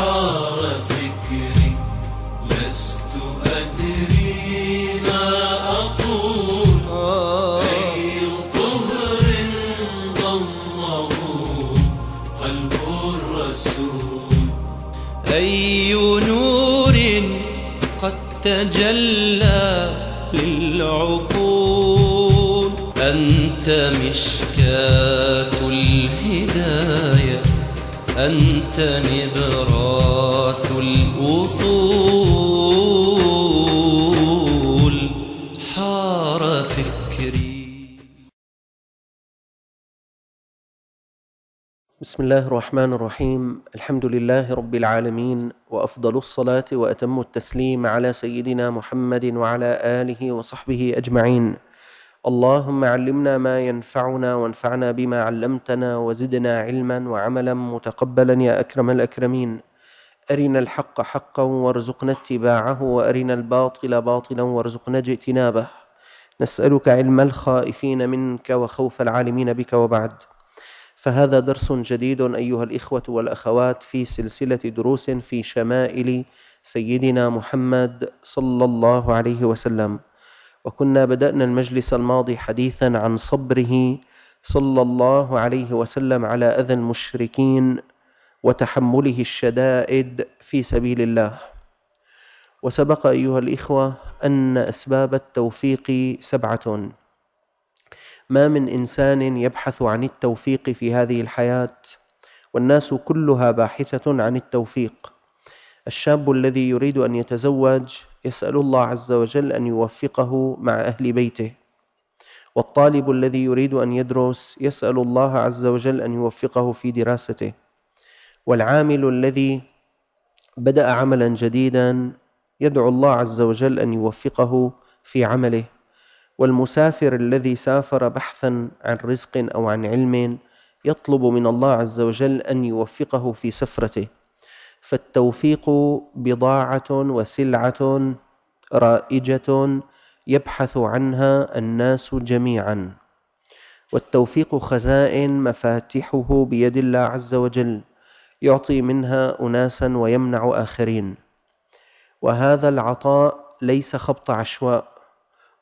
صار فكري لست أدري ما أقول أي طهر ضمه قلب الرسول أي نور قد تجلى للعقول أنت مشكاة الهداية أنت نبرة الوصول حار فكري بسم الله الرحمن الرحيم الحمد لله رب العالمين وأفضل الصلاة وأتم التسليم على سيدنا محمد وعلى آله وصحبه أجمعين اللهم علمنا ما ينفعنا وانفعنا بما علمتنا وزدنا علما وعملا متقبلا يا أكرم الأكرمين أرنا الحق حقا وارزقنا اتباعه وأرنا الباطل باطلا وارزقنا اجتنابه نسألك علم الخائفين منك وخوف العالمين بك وبعد فهذا درس جديد أيها الإخوة والأخوات في سلسلة دروس في شمائل سيدنا محمد صلى الله عليه وسلم وكنا بدأنا المجلس الماضي حديثا عن صبره صلى الله عليه وسلم على أذى المشركين وتحمله الشدائد في سبيل الله وسبق ايها الاخوه ان اسباب التوفيق سبعه ما من انسان يبحث عن التوفيق في هذه الحياه والناس كلها باحثه عن التوفيق الشاب الذي يريد ان يتزوج يسال الله عز وجل ان يوفقه مع اهل بيته والطالب الذي يريد ان يدرس يسال الله عز وجل ان يوفقه في دراسته والعامل الذي بدأ عملا جديدا يدعو الله عز وجل أن يوفقه في عمله والمسافر الذي سافر بحثا عن رزق أو عن علم يطلب من الله عز وجل أن يوفقه في سفرته فالتوفيق بضاعة وسلعة رائجة يبحث عنها الناس جميعا والتوفيق خزائن مفاتحه بيد الله عز وجل يعطي منها اناسا ويمنع اخرين وهذا العطاء ليس خبط عشواء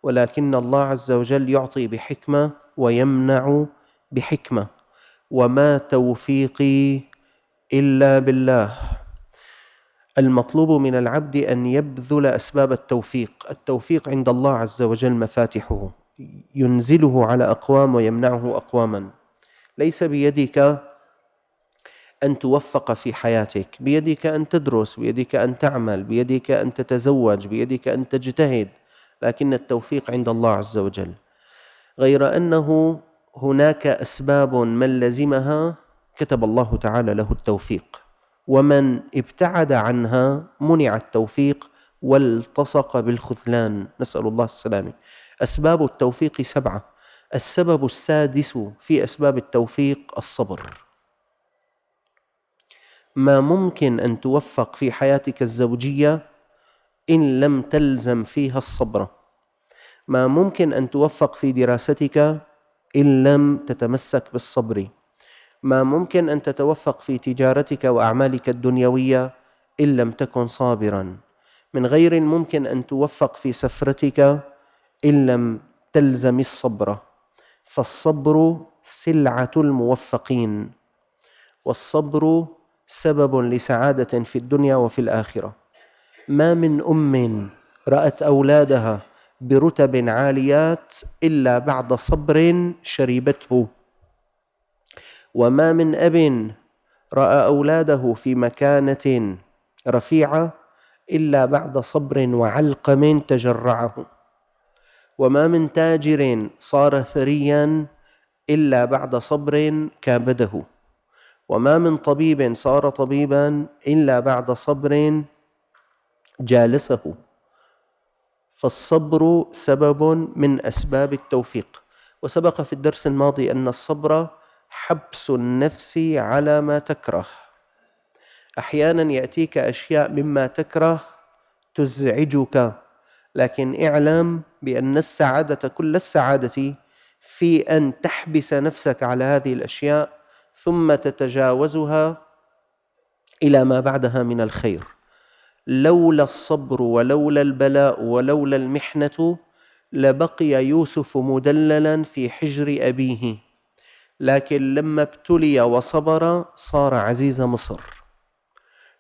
ولكن الله عز وجل يعطي بحكمه ويمنع بحكمه وما توفيقي الا بالله المطلوب من العبد ان يبذل اسباب التوفيق التوفيق عند الله عز وجل مفاتحه ينزله على اقوام ويمنعه اقواما ليس بيدك أن توفق في حياتك بيدك أن تدرس بيدك أن تعمل بيدك أن تتزوج بيدك أن تجتهد لكن التوفيق عند الله عز وجل غير أنه هناك أسباب من لزمها كتب الله تعالى له التوفيق ومن ابتعد عنها منع التوفيق والتصق بالخذلان نسأل الله السلامة أسباب التوفيق سبعة السبب السادس في أسباب التوفيق الصبر ما ممكن ان توفق في حياتك الزوجيه ان لم تلزم فيها الصبر ما ممكن ان توفق في دراستك ان لم تتمسك بالصبر ما ممكن ان تتوفق في تجارتك واعمالك الدنيويه ان لم تكن صابرا من غير الممكن ان توفق في سفرتك ان لم تلزم الصبر فالصبر سلعه الموفقين والصبر سبب لسعاده في الدنيا وفي الاخره ما من ام رات اولادها برتب عاليات الا بعد صبر شربته وما من اب راى اولاده في مكانه رفيعه الا بعد صبر وعلقم تجرعه وما من تاجر صار ثريا الا بعد صبر كابده وما من طبيب صار طبيبا الا بعد صبر جالسه فالصبر سبب من اسباب التوفيق وسبق في الدرس الماضي ان الصبر حبس النفس على ما تكره احيانا ياتيك اشياء مما تكره تزعجك لكن اعلم بان السعاده كل السعاده في ان تحبس نفسك على هذه الاشياء ثم تتجاوزها الى ما بعدها من الخير لولا الصبر ولولا البلاء ولولا المحنه لبقي يوسف مدللا في حجر ابيه لكن لما ابتلي وصبر صار عزيز مصر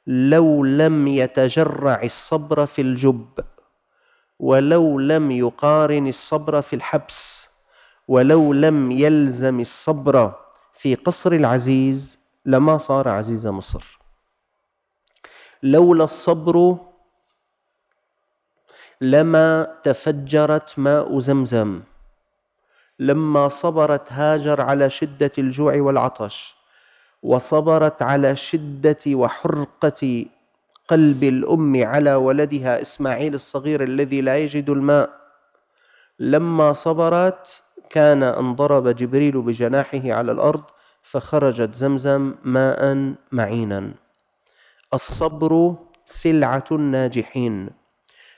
لو لم يتجرع الصبر في الجب ولو لم يقارن الصبر في الحبس ولو لم يلزم الصبر في قصر العزيز لما صار عزيز مصر لولا الصبر لما تفجرت ماء زمزم لما صبرت هاجر على شده الجوع والعطش وصبرت على شده وحرقه قلب الام على ولدها اسماعيل الصغير الذي لا يجد الماء لما صبرت كان أن ضرب جبريل بجناحه على الأرض فخرجت زمزم ماء معينا الصبر سلعة الناجحين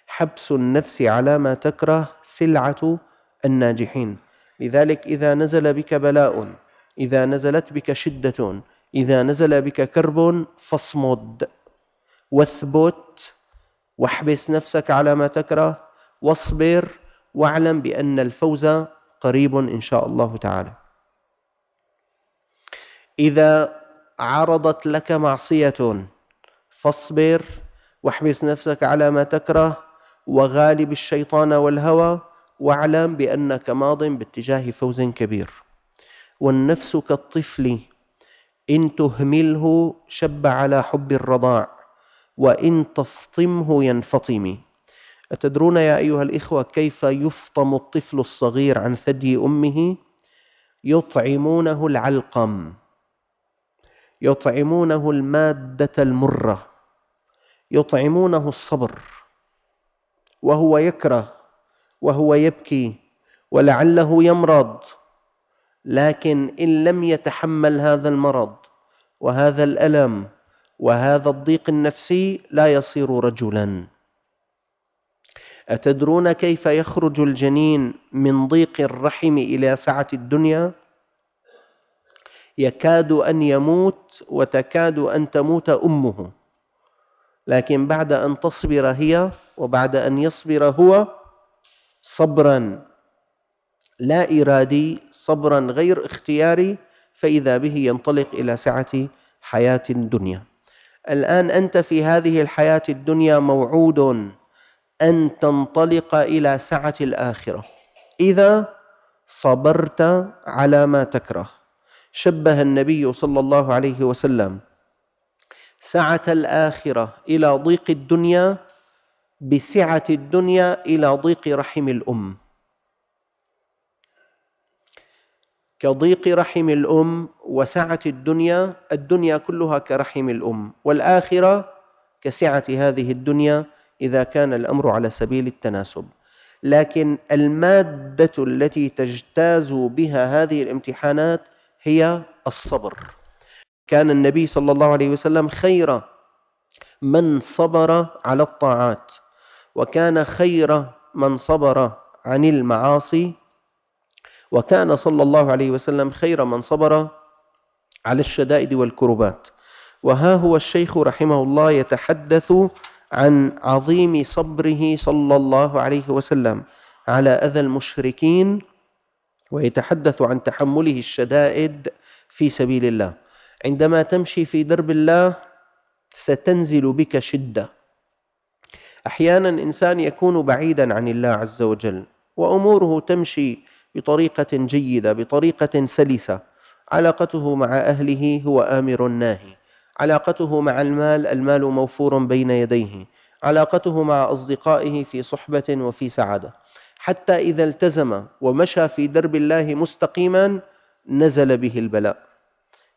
حبس النفس على ما تكره سلعة الناجحين لذلك إذا نزل بك بلاء إذا نزلت بك شدة إذا نزل بك كرب فاصمد واثبت واحبس نفسك على ما تكره واصبر واعلم بأن الفوز قريب إن شاء الله تعالى إذا عرضت لك معصية فاصبر واحبس نفسك على ما تكره وغالب الشيطان والهوى واعلم بأنك ماض باتجاه فوز كبير والنفس كالطفل إن تهمله شب على حب الرضاع وإن تفطمه ينفطم أتدرون يا أيها الإخوة كيف يفطم الطفل الصغير عن ثدي أمه يطعمونه العلقم يطعمونه المادة المرة يطعمونه الصبر وهو يكره وهو يبكي ولعله يمرض لكن إن لم يتحمل هذا المرض وهذا الألم وهذا الضيق النفسي لا يصير رجلاً أتدرون كيف يخرج الجنين من ضيق الرحم إلى سعة الدنيا؟ يكاد أن يموت وتكاد أن تموت أمه لكن بعد أن تصبر هي وبعد أن يصبر هو صبرا لا إرادي صبرا غير اختياري فإذا به ينطلق إلى سعة حياة الدنيا الآن أنت في هذه الحياة الدنيا موعود أن تنطلق إلى سعة الآخرة إذا صبرت على ما تكره شبه النبي صلى الله عليه وسلم سعة الآخرة إلى ضيق الدنيا بسعة الدنيا إلى ضيق رحم الأم كضيق رحم الأم وسعة الدنيا الدنيا كلها كرحم الأم والآخرة كسعة هذه الدنيا إذا كان الأمر على سبيل التناسب لكن المادة التي تجتاز بها هذه الامتحانات هي الصبر كان النبي صلى الله عليه وسلم خير من صبر على الطاعات وكان خير من صبر عن المعاصي وكان صلى الله عليه وسلم خير من صبر على الشدائد والكربات وها هو الشيخ رحمه الله يتحدث عن عظيم صبره صلى الله عليه وسلم على اذى المشركين ويتحدث عن تحمله الشدائد في سبيل الله عندما تمشي في درب الله ستنزل بك شده احيانا انسان يكون بعيدا عن الله عز وجل واموره تمشي بطريقه جيده بطريقه سلسه علاقته مع اهله هو امر ناهي علاقته مع المال المال موفور بين يديه علاقته مع اصدقائه في صحبه وفي سعاده حتى اذا التزم ومشى في درب الله مستقيما نزل به البلاء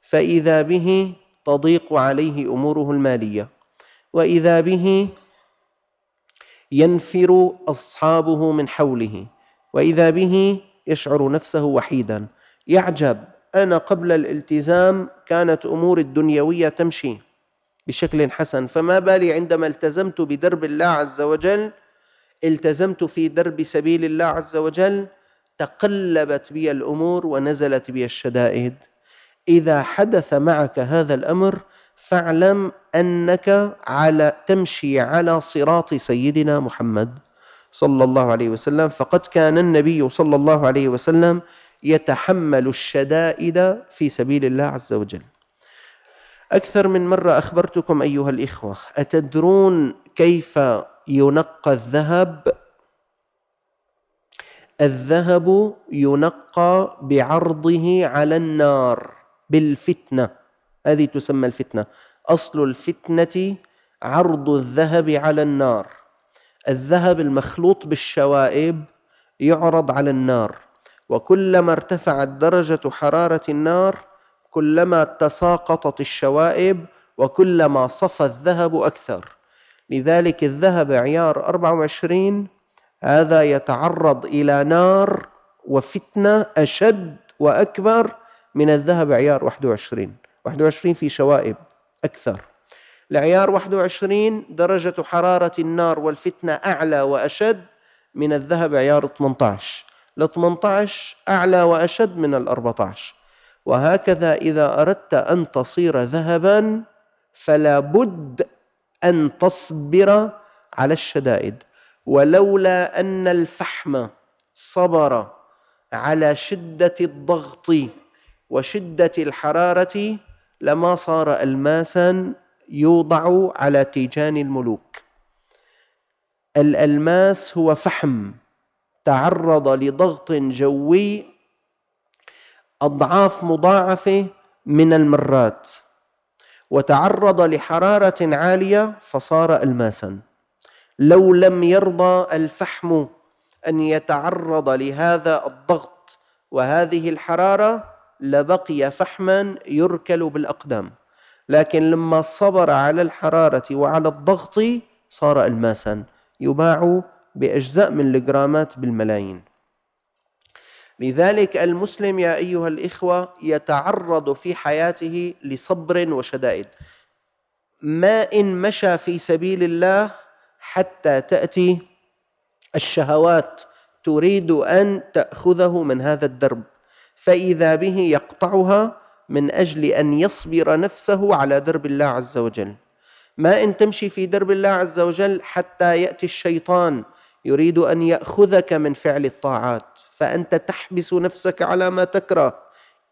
فاذا به تضيق عليه اموره الماليه واذا به ينفر اصحابه من حوله واذا به يشعر نفسه وحيدا يعجب أنا قبل الالتزام كانت أمور الدنيوية تمشي بشكل حسن فما بالي عندما التزمت بدرب الله عز وجل التزمت في درب سبيل الله عز وجل تقلبت بي الأمور ونزلت بي الشدائد إذا حدث معك هذا الأمر فاعلم أنك على تمشي على صراط سيدنا محمد صلى الله عليه وسلم فقد كان النبي صلى الله عليه وسلم يتحمل الشدائد في سبيل الله عز وجل أكثر من مرة أخبرتكم أيها الإخوة أتدرون كيف ينقى الذهب الذهب ينقى بعرضه على النار بالفتنة هذه تسمى الفتنة أصل الفتنة عرض الذهب على النار الذهب المخلوط بالشوائب يعرض على النار وكلما ارتفعت درجة حرارة النار كلما تساقطت الشوائب وكلما صفى الذهب أكثر لذلك الذهب عيار 24 هذا يتعرض إلى نار وفتنة أشد وأكبر من الذهب عيار 21 21 في شوائب أكثر العيار 21 درجة حرارة النار والفتنة أعلى وأشد من الذهب عيار 18 ال 18 أعلى وأشد من ال 14 وهكذا إذا أردت أن تصير ذهبا فلا بد أن تصبر على الشدائد ولولا أن الفحم صبر على شدة الضغط وشدة الحرارة لما صار ألماسا يوضع على تيجان الملوك الألماس هو فحم تعرض لضغط جوي أضعاف مضاعفة من المرات وتعرض لحرارة عالية فصار ألماسا لو لم يرضى الفحم أن يتعرض لهذا الضغط وهذه الحرارة لبقي فحما يركل بالأقدام لكن لما صبر على الحرارة وعلى الضغط صار ألماسا يباع بأجزاء من الجرامات بالملايين لذلك المسلم يا أيها الإخوة يتعرض في حياته لصبر وشدائد ما إن مشى في سبيل الله حتى تأتي الشهوات تريد أن تأخذه من هذا الدرب فإذا به يقطعها من أجل أن يصبر نفسه على درب الله عز وجل ما إن تمشي في درب الله عز وجل حتى يأتي الشيطان يريد ان ياخذك من فعل الطاعات فانت تحبس نفسك على ما تكره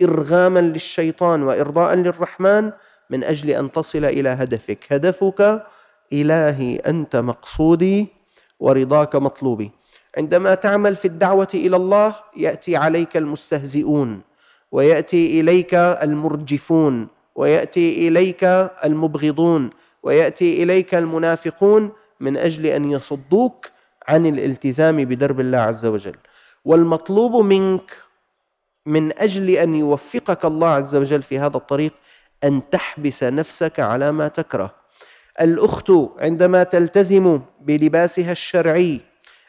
ارغاما للشيطان وارضاء للرحمن من اجل ان تصل الى هدفك هدفك الهي انت مقصودي ورضاك مطلوبي عندما تعمل في الدعوه الى الله ياتي عليك المستهزئون وياتي اليك المرجفون وياتي اليك المبغضون وياتي اليك المنافقون من اجل ان يصدوك عن الالتزام بدرب الله عز وجل والمطلوب منك من اجل ان يوفقك الله عز وجل في هذا الطريق ان تحبس نفسك على ما تكره الاخت عندما تلتزم بلباسها الشرعي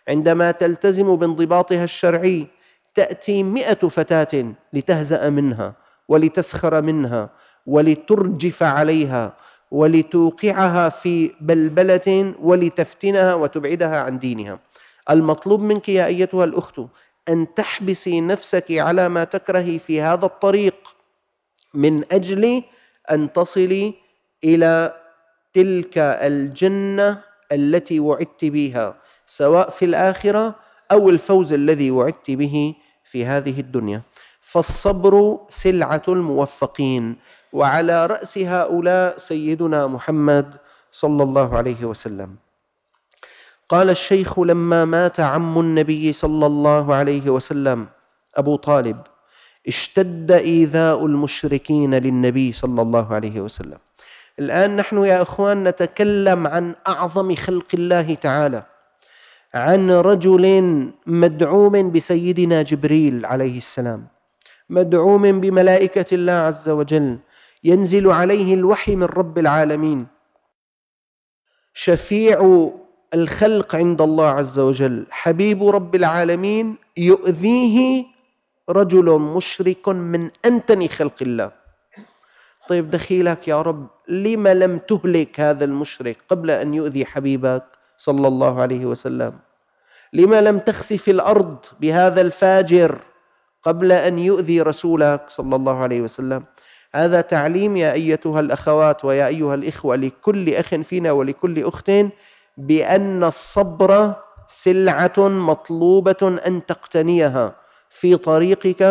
عندما تلتزم بانضباطها الشرعي تاتي مئه فتاه لتهزا منها ولتسخر منها ولترجف عليها ولتوقعها في بلبله ولتفتنها وتبعدها عن دينها المطلوب منك يا ايتها الاخت ان تحبسي نفسك على ما تكرهي في هذا الطريق من اجل ان تصلي الى تلك الجنه التي وعدت بها سواء في الاخره او الفوز الذي وعدت به في هذه الدنيا فالصبر سلعة الموفقين وعلى رأس هؤلاء سيدنا محمد صلى الله عليه وسلم قال الشيخ لما مات عم النبي صلى الله عليه وسلم أبو طالب اشتد إيذاء المشركين للنبي صلى الله عليه وسلم الآن نحن يا إخوان نتكلم عن أعظم خلق الله تعالى عن رجل مدعوم بسيدنا جبريل عليه السلام مدعوم بملائكة الله عز وجل ينزل عليه الوحي من رب العالمين شفيع الخلق عند الله عز وجل حبيب رب العالمين يؤذيه رجل مشرك من أنتن خلق الله طيب دخيلك يا رب لم لم تهلك هذا المشرك قبل أن يؤذي حبيبك صلى الله عليه وسلم لما لم تخسف الأرض بهذا الفاجر قبل أن يؤذي رسولك صلى الله عليه وسلم هذا تعليم يا أيتها الأخوات ويا أيها الإخوة لكل أخ فينا ولكل أخت بأن الصبر سلعة مطلوبة أن تقتنيها في طريقك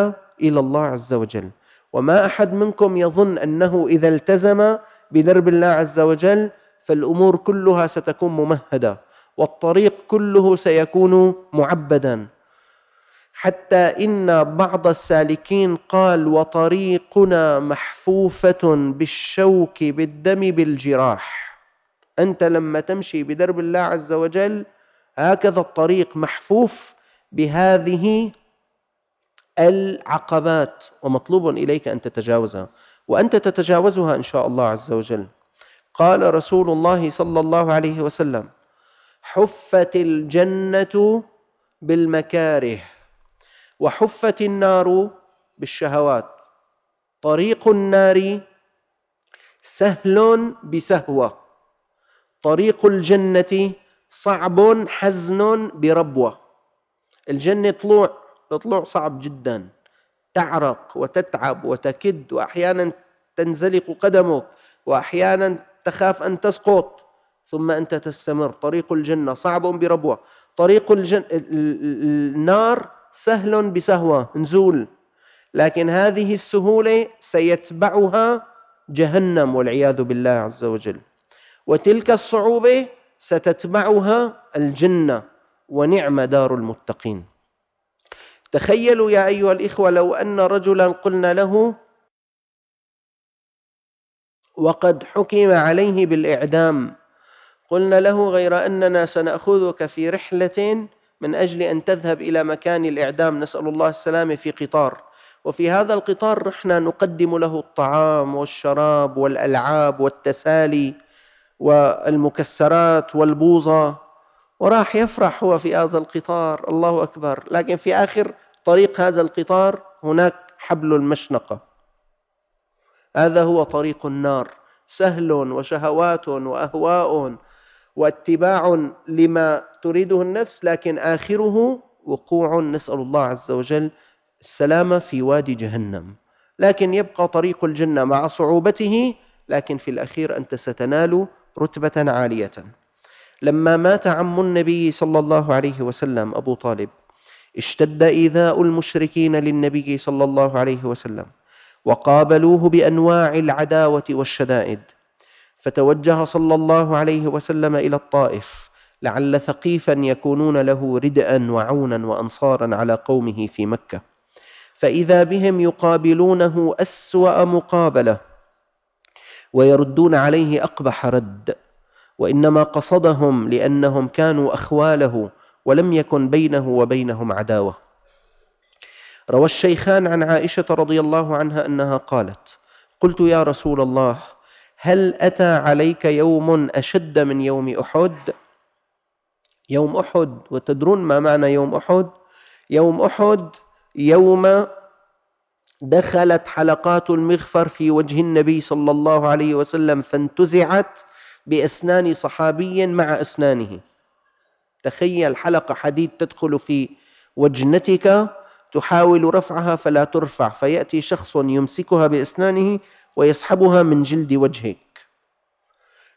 إلى الله عز وجل وما أحد منكم يظن أنه إذا التزم بدرب الله عز وجل فالأمور كلها ستكون ممهدة والطريق كله سيكون معبدا حتى ان بعض السالكين قال وطريقنا محفوفه بالشوك بالدم بالجراح انت لما تمشي بدرب الله عز وجل هكذا الطريق محفوف بهذه العقبات ومطلوب اليك ان تتجاوزها وانت تتجاوزها ان شاء الله عز وجل قال رسول الله صلى الله عليه وسلم حفت الجنه بالمكاره وحفت النار بالشهوات طريق النار سهل بسهوه طريق الجنه صعب حزن بربوه الجنه طلوع تطلع صعب جدا تعرق وتتعب وتكد واحيانا تنزلق قدمك واحيانا تخاف ان تسقط ثم انت تستمر طريق الجنه صعب بربوه طريق الجن... النار سهل بسهوة نزول لكن هذه السهولة سيتبعها جهنم والعياذ بالله عز وجل وتلك الصعوبة ستتبعها الجنة ونعم دار المتقين تخيلوا يا أيها الإخوة لو أن رجلا قلنا له وقد حكم عليه بالإعدام قلنا له غير أننا سنأخذك في رحلة من أجل أن تذهب إلى مكان الإعدام نسأل الله السلامة في قطار وفي هذا القطار رحنا نقدم له الطعام والشراب والألعاب والتسالي والمكسرات والبوظة وراح يفرح هو في هذا القطار الله أكبر لكن في آخر طريق هذا القطار هناك حبل المشنقة هذا هو طريق النار سهل وشهوات وأهواء واتباع لما تريده النفس لكن آخره وقوع نسأل الله عز وجل السلامة في وادي جهنم لكن يبقى طريق الجنة مع صعوبته لكن في الأخير أنت ستنال رتبة عالية لما مات عم النبي صلى الله عليه وسلم أبو طالب اشتد إيذاء المشركين للنبي صلى الله عليه وسلم وقابلوه بأنواع العداوة والشدائد فتوجه صلى الله عليه وسلم الى الطائف لعل ثقيفا يكونون له ردءا وعونا وانصارا على قومه في مكه فاذا بهم يقابلونه اسوا مقابله ويردون عليه اقبح رد وانما قصدهم لانهم كانوا اخواله ولم يكن بينه وبينهم عداوه روى الشيخان عن عائشه رضي الله عنها انها قالت قلت يا رسول الله هل أتى عليك يوم أشد من يوم أحد يوم أحد وتدرون ما معنى يوم أحد يوم أحد يوم دخلت حلقات المغفر في وجه النبي صلى الله عليه وسلم فانتزعت بأسنان صحابي مع أسنانه تخيل حلقة حديد تدخل في وجنتك تحاول رفعها فلا ترفع فيأتي شخص يمسكها بأسنانه ويسحبها من جلد وجهك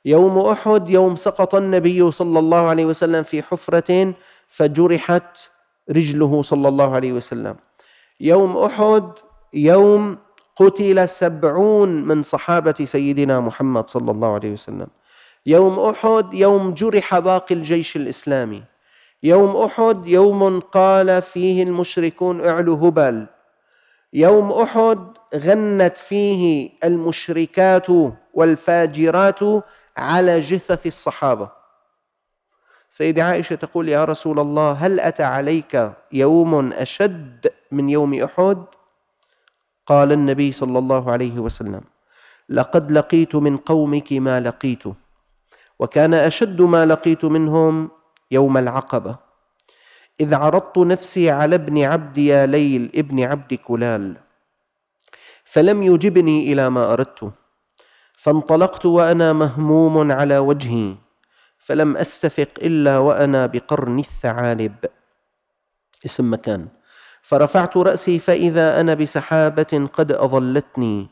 يوم احد يوم سقط النبي صلى الله عليه وسلم في حفره فجرحت رجله صلى الله عليه وسلم يوم احد يوم قتل سبعون من صحابه سيدنا محمد صلى الله عليه وسلم يوم احد يوم جرح باقي الجيش الاسلامي يوم احد يوم قال فيه المشركون اعلوا هبل يوم احد غنت فيه المشركات والفاجرات على جثث الصحابه سيدي عائشه تقول يا رسول الله هل اتى عليك يوم اشد من يوم احد قال النبي صلى الله عليه وسلم لقد لقيت من قومك ما لقيت وكان اشد ما لقيت منهم يوم العقبه اذ عرضت نفسي على ابن عبد يا ليل ابن عبد كلال فلم يجبني الى ما اردت فانطلقت وانا مهموم على وجهي فلم استفق الا وانا بقرن الثعالب اسم مكان فرفعت راسي فاذا انا بسحابه قد اظلتني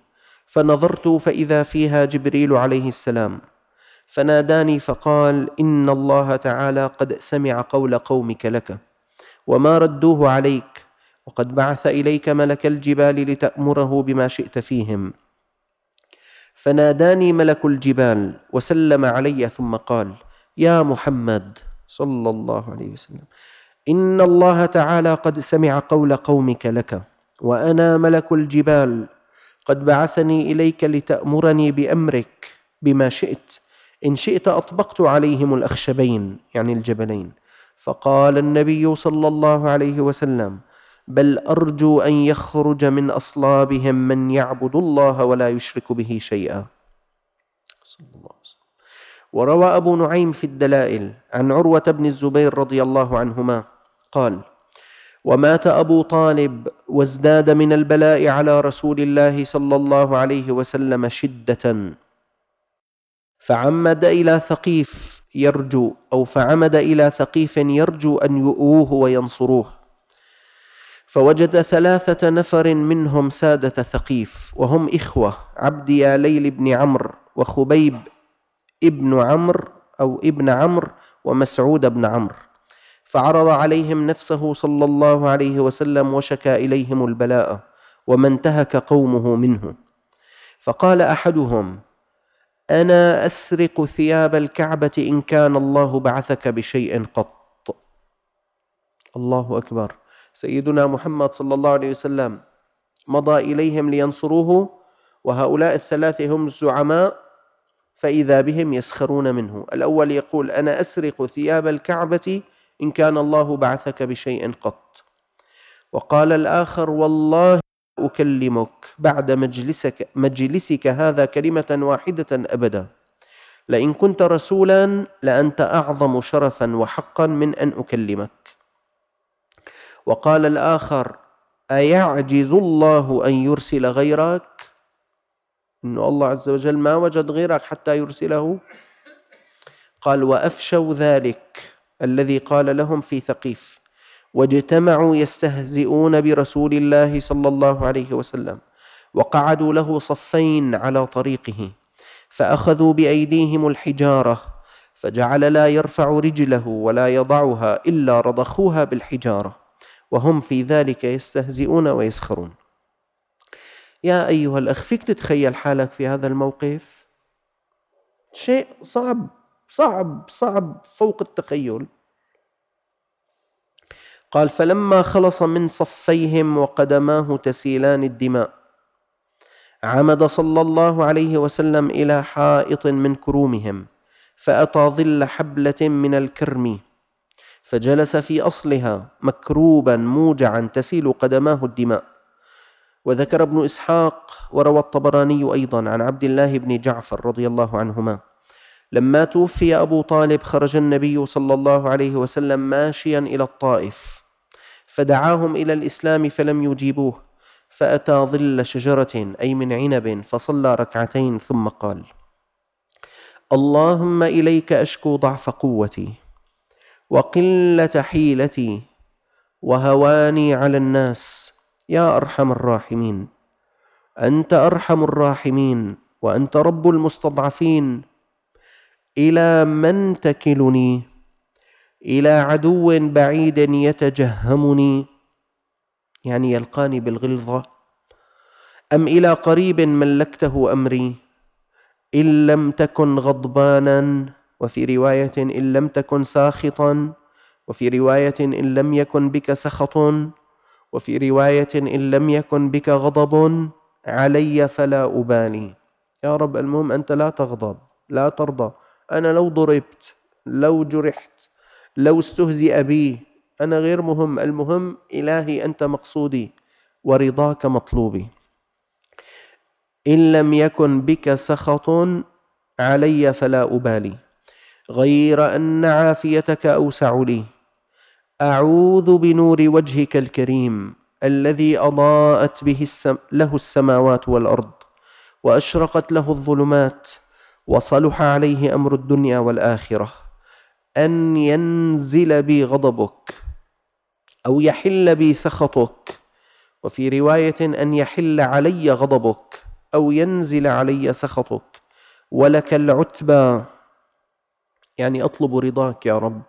فنظرت فاذا فيها جبريل عليه السلام فناداني فقال ان الله تعالى قد سمع قول قومك لك وما ردوه عليك وقد بعث اليك ملك الجبال لتامره بما شئت فيهم فناداني ملك الجبال وسلم علي ثم قال يا محمد صلى الله عليه وسلم ان الله تعالى قد سمع قول قومك لك وانا ملك الجبال قد بعثني اليك لتامرني بامرك بما شئت ان شئت اطبقت عليهم الاخشبين يعني الجبلين فقال النبي صلى الله عليه وسلم بل ارجو ان يخرج من اصلابهم من يعبد الله ولا يشرك به شيئا صلى الله عليه وسلم وروى ابو نعيم في الدلائل عن عروه بن الزبير رضي الله عنهما قال ومات ابو طالب وازداد من البلاء على رسول الله صلى الله عليه وسلم شده فعمد الى ثقيف يرجو او فعمد الى ثقيف يرجو ان يؤوه وينصروه فوجد ثلاثة نفر منهم سادة ثقيف وهم إخوة عبد يا ليل بن عمرو وخبيب ابن عمرو أو ابن عمرو ومسعود بن عمرو فعرض عليهم نفسه صلى الله عليه وسلم وشكى إليهم البلاء وما انتهك قومه منه فقال أحدهم أنا أسرق ثياب الكعبة إن كان الله بعثك بشيء قط الله أكبر سيدنا محمد صلى الله عليه وسلم مضى اليهم لينصروه وهؤلاء الثلاثه هم الزعماء فاذا بهم يسخرون منه الاول يقول انا اسرق ثياب الكعبه ان كان الله بعثك بشيء قط وقال الاخر والله اكلمك بعد مجلسك مجلسك هذا كلمه واحده ابدا لئن كنت رسولا لانت اعظم شرفا وحقا من ان اكلمك وقال الآخر أيعجز الله أن يرسل غيرك أن الله عز وجل ما وجد غيرك حتى يرسله قال وأفشوا ذلك الذي قال لهم في ثقيف واجتمعوا يستهزئون برسول الله صلى الله عليه وسلم وقعدوا له صفين على طريقه فأخذوا بأيديهم الحجارة فجعل لا يرفع رجله ولا يضعها إلا رضخوها بالحجارة وهم في ذلك يستهزئون ويسخرون يا أيها الأخ فيك تتخيل حالك في هذا الموقف شيء صعب صعب صعب فوق التخيل قال فلما خلص من صفيهم وقدماه تسيلان الدماء عمد صلى الله عليه وسلم إلى حائط من كرومهم فأتى ظل حبلة من الكرم فجلس في اصلها مكروبا موجعا تسيل قدماه الدماء وذكر ابن اسحاق وروى الطبراني ايضا عن عبد الله بن جعفر رضي الله عنهما لما توفي ابو طالب خرج النبي صلى الله عليه وسلم ماشيا الى الطائف فدعاهم الى الاسلام فلم يجيبوه فاتى ظل شجره اي من عنب فصلى ركعتين ثم قال اللهم اليك اشكو ضعف قوتي وقله حيلتي وهواني على الناس يا ارحم الراحمين انت ارحم الراحمين وانت رب المستضعفين الى من تكلني الى عدو بعيد يتجهمني يعني يلقاني بالغلظه ام الى قريب ملكته امري ان لم تكن غضبانا وفي روايه ان لم تكن ساخطا وفي روايه ان لم يكن بك سخط وفي روايه ان لم يكن بك غضب علي فلا ابالي يا رب المهم انت لا تغضب لا ترضى انا لو ضربت لو جرحت لو استهزئ بي انا غير مهم المهم الهي انت مقصودي ورضاك مطلوبي ان لم يكن بك سخط علي فلا ابالي غير ان عافيتك اوسع لي اعوذ بنور وجهك الكريم الذي اضاءت به السم... له السماوات والارض واشرقت له الظلمات وصلح عليه امر الدنيا والاخره ان ينزل بي غضبك او يحل بي سخطك وفي روايه ان يحل علي غضبك او ينزل علي سخطك ولك العتبى يعني اطلب رضاك يا رب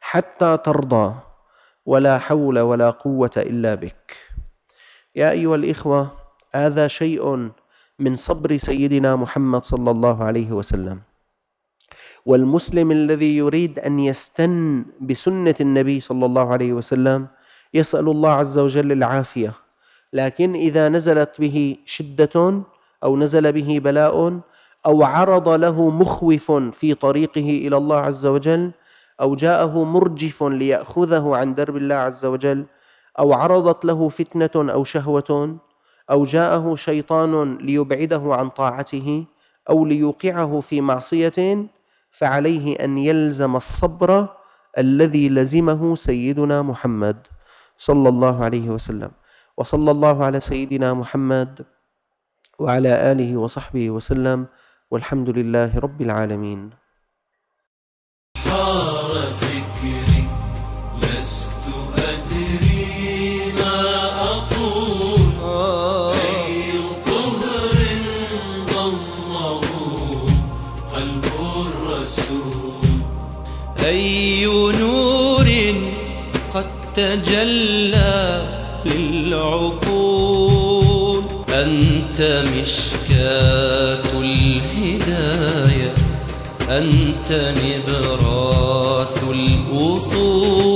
حتى ترضى ولا حول ولا قوه الا بك يا ايها الاخوه هذا شيء من صبر سيدنا محمد صلى الله عليه وسلم والمسلم الذي يريد ان يستن بسنه النبي صلى الله عليه وسلم يسال الله عز وجل العافيه لكن اذا نزلت به شده او نزل به بلاء أو عرض له مخوف في طريقه إلى الله عز وجل أو جاءه مرجف ليأخذه عن درب الله عز وجل أو عرضت له فتنة أو شهوة أو جاءه شيطان ليبعده عن طاعته أو ليوقعه في معصية فعليه أن يلزم الصبر الذي لزمه سيدنا محمد صلى الله عليه وسلم وصلى الله على سيدنا محمد وعلى آله وصحبه وسلم والحمد لله رب العالمين حار فكري لست أدري ما أقول أي قهر ضمه قلب الرسول أي نور قد تجلى للعقول أنت مشكاة أنت نبراس الأصول